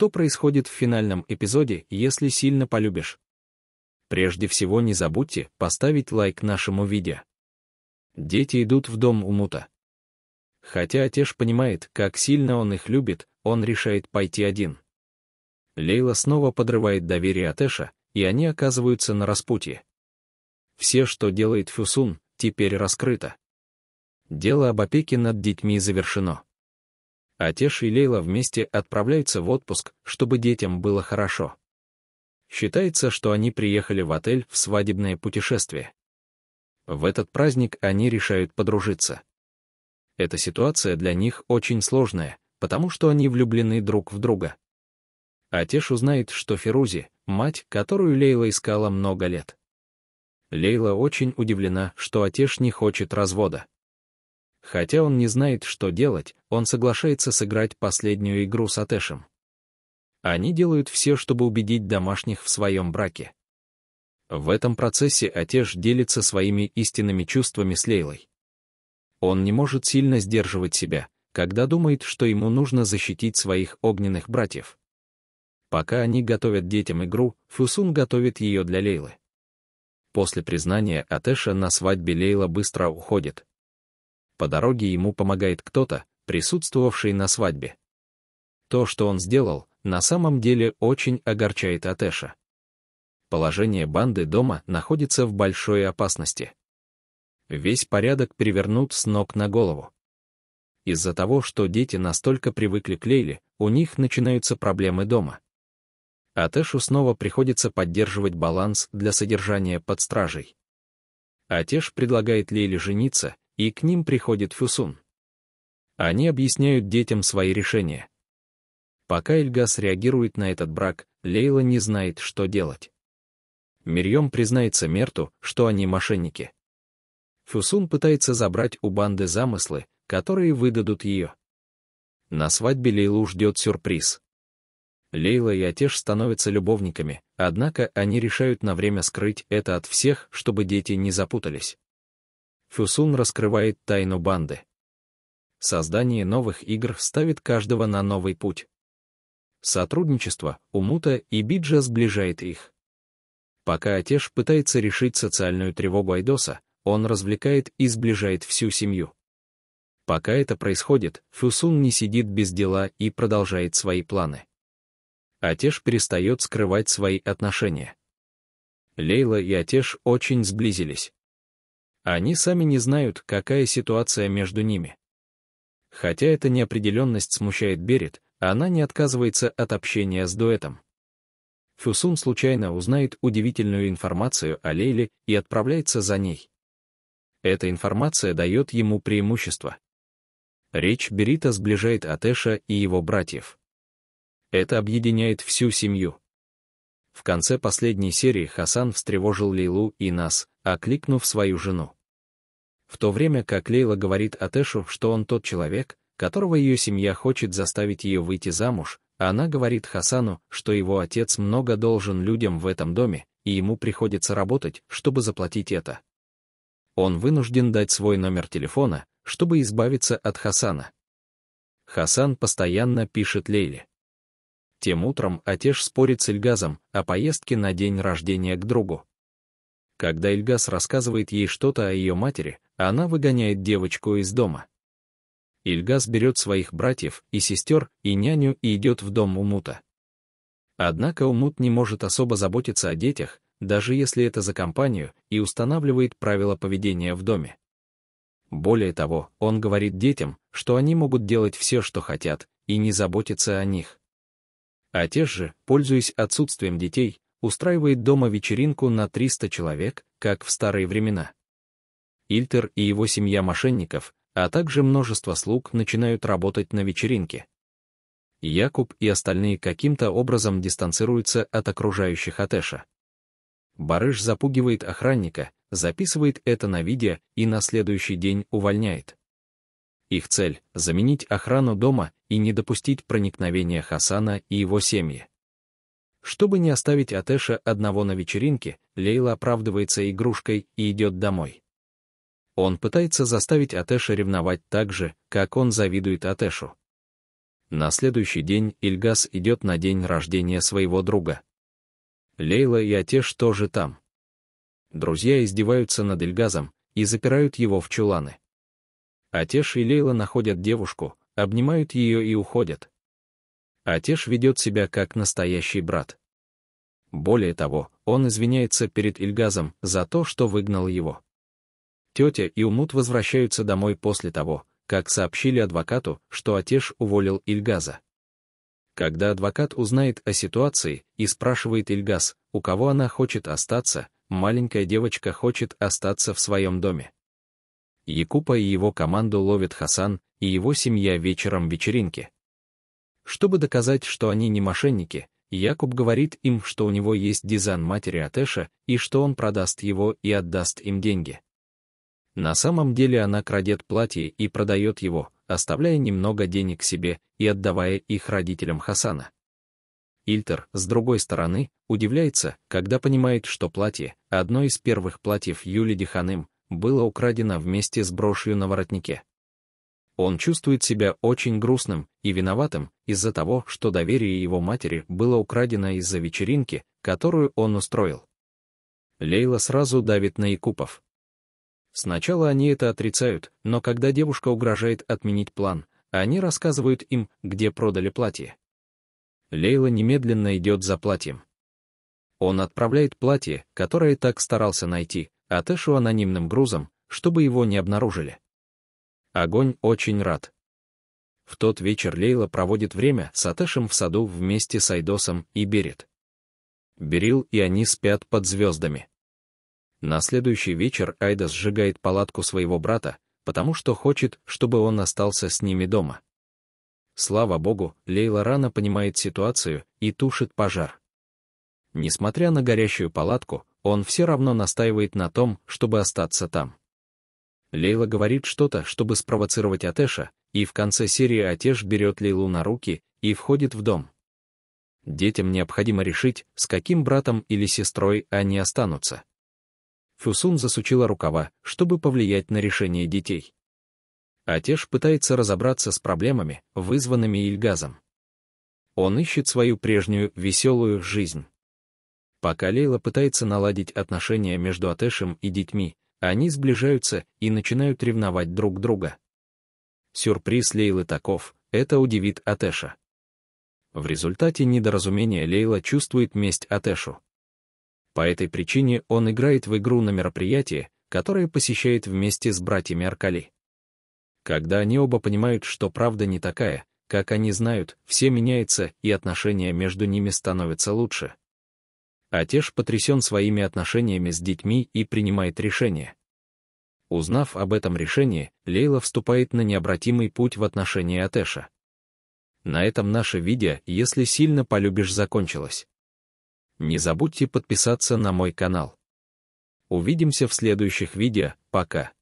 Что происходит в финальном эпизоде, если сильно полюбишь? Прежде всего не забудьте поставить лайк нашему видео. Дети идут в дом у Мута. Хотя Атеш понимает, как сильно он их любит, он решает пойти один. Лейла снова подрывает доверие Атеша, и они оказываются на распутье. Все, что делает Фюсун, теперь раскрыто. Дело об опеке над детьми завершено. Атеш и Лейла вместе отправляются в отпуск, чтобы детям было хорошо. Считается, что они приехали в отель в свадебное путешествие. В этот праздник они решают подружиться. Эта ситуация для них очень сложная, потому что они влюблены друг в друга. Атеш узнает, что Ферузи — мать, которую Лейла искала много лет. Лейла очень удивлена, что Атеш не хочет развода. Хотя он не знает, что делать, он соглашается сыграть последнюю игру с Атешем. Они делают все, чтобы убедить домашних в своем браке. В этом процессе Атеш делится своими истинными чувствами с Лейлой. Он не может сильно сдерживать себя, когда думает, что ему нужно защитить своих огненных братьев. Пока они готовят детям игру, Фусун готовит ее для Лейлы. После признания Атеша на свадьбе Лейла быстро уходит, по дороге ему помогает кто-то, присутствовавший на свадьбе. То, что он сделал, на самом деле очень огорчает Атеша. Положение банды дома находится в большой опасности. Весь порядок перевернут с ног на голову. Из-за того, что дети настолько привыкли к Лейле, у них начинаются проблемы дома. Атешу снова приходится поддерживать баланс для содержания под стражей. Атеш предлагает Лейле жениться, и к ним приходит Фюсун. Они объясняют детям свои решения. Пока Эльгас реагирует на этот брак, Лейла не знает, что делать. Мирьем признается Мерту, что они мошенники. Фюсун пытается забрать у банды замыслы, которые выдадут ее. На свадьбе Лейлу ждет сюрприз. Лейла и Атеш становятся любовниками, однако они решают на время скрыть это от всех, чтобы дети не запутались. Фюсун раскрывает тайну банды. Создание новых игр ставит каждого на новый путь. Сотрудничество, Умута и Биджа сближает их. Пока Атеш пытается решить социальную тревогу Айдоса, он развлекает и сближает всю семью. Пока это происходит, Фюсун не сидит без дела и продолжает свои планы. Атеш перестает скрывать свои отношения. Лейла и Атеш очень сблизились. Они сами не знают, какая ситуация между ними. Хотя эта неопределенность смущает Берет, она не отказывается от общения с дуэтом. Фюсун случайно узнает удивительную информацию о Лейле и отправляется за ней. Эта информация дает ему преимущество. Речь Берита сближает Атеша и его братьев. Это объединяет всю семью. В конце последней серии Хасан встревожил Лейлу и нас, окликнув свою жену. В то время как Лейла говорит Атешу, что он тот человек, которого ее семья хочет заставить ее выйти замуж, она говорит Хасану, что его отец много должен людям в этом доме, и ему приходится работать, чтобы заплатить это. Он вынужден дать свой номер телефона, чтобы избавиться от Хасана. Хасан постоянно пишет Лейле. Тем утром Атеш спорит с Ильгазом о поездке на день рождения к другу. Когда Ильгас рассказывает ей что-то о ее матери, она выгоняет девочку из дома. Ильгас берет своих братьев и сестер и няню и идет в дом Умута. Однако Умут не может особо заботиться о детях, даже если это за компанию, и устанавливает правила поведения в доме. Более того, он говорит детям, что они могут делать все, что хотят, и не заботиться о них. А те же, пользуясь отсутствием детей, устраивает дома вечеринку на 300 человек, как в старые времена. Ильтер и его семья мошенников, а также множество слуг начинают работать на вечеринке. Якуб и остальные каким-то образом дистанцируются от окружающих Атеша. Барыш запугивает охранника, записывает это на видео и на следующий день увольняет. Их цель — заменить охрану дома и не допустить проникновения Хасана и его семьи. Чтобы не оставить Атеша одного на вечеринке, Лейла оправдывается игрушкой и идет домой. Он пытается заставить Атеша ревновать так же, как он завидует Атешу. На следующий день Ильгас идет на день рождения своего друга. Лейла и Атеш тоже там. Друзья издеваются над Ильгазом и запирают его в чуланы. Атеш и Лейла находят девушку, обнимают ее и уходят. Атеш ведет себя как настоящий брат. Более того, он извиняется перед Ильгазом за то, что выгнал его. Тетя и Умут возвращаются домой после того, как сообщили адвокату, что Атеш уволил Ильгаза. Когда адвокат узнает о ситуации и спрашивает Ильгаз, у кого она хочет остаться, маленькая девочка хочет остаться в своем доме. Якупа и его команду ловит Хасан и его семья вечером вечеринки. Чтобы доказать, что они не мошенники, Якуб говорит им, что у него есть дизайн матери Атеша и что он продаст его и отдаст им деньги. На самом деле она крадет платье и продает его, оставляя немного денег себе и отдавая их родителям Хасана. Ильтер, с другой стороны, удивляется, когда понимает, что платье, одно из первых платьев Юли Диханым, было украдено вместе с брошью на воротнике. Он чувствует себя очень грустным и виноватым из-за того, что доверие его матери было украдено из-за вечеринки, которую он устроил. Лейла сразу давит на Якупов. Сначала они это отрицают, но когда девушка угрожает отменить план, они рассказывают им, где продали платье. Лейла немедленно идет за платьем. Он отправляет платье, которое так старался найти, Атэшу анонимным грузом, чтобы его не обнаружили. Огонь очень рад. В тот вечер Лейла проводит время с Атешем в саду вместе с Айдосом и Берет. Берил и они спят под звездами. На следующий вечер Айда сжигает палатку своего брата, потому что хочет, чтобы он остался с ними дома. Слава богу, Лейла рано понимает ситуацию и тушит пожар. Несмотря на горящую палатку, он все равно настаивает на том, чтобы остаться там. Лейла говорит что-то, чтобы спровоцировать Атеша, и в конце серии Атеш берет Лейлу на руки и входит в дом. Детям необходимо решить, с каким братом или сестрой они останутся. Фюсун засучила рукава, чтобы повлиять на решение детей. Атеш пытается разобраться с проблемами, вызванными Ильгазом. Он ищет свою прежнюю веселую жизнь. Пока Лейла пытается наладить отношения между Атешем и детьми, они сближаются и начинают ревновать друг друга. Сюрприз Лейлы таков, это удивит Атеша. В результате недоразумения Лейла чувствует месть Атешу. По этой причине он играет в игру на мероприятии, которое посещает вместе с братьями Аркали. Когда они оба понимают, что правда не такая, как они знают, все меняется и отношения между ними становятся лучше. Атеш потрясен своими отношениями с детьми и принимает решение. Узнав об этом решении, Лейла вступает на необратимый путь в отношении Атеша. На этом наше видео «Если сильно полюбишь» закончилось. Не забудьте подписаться на мой канал. Увидимся в следующих видео, пока.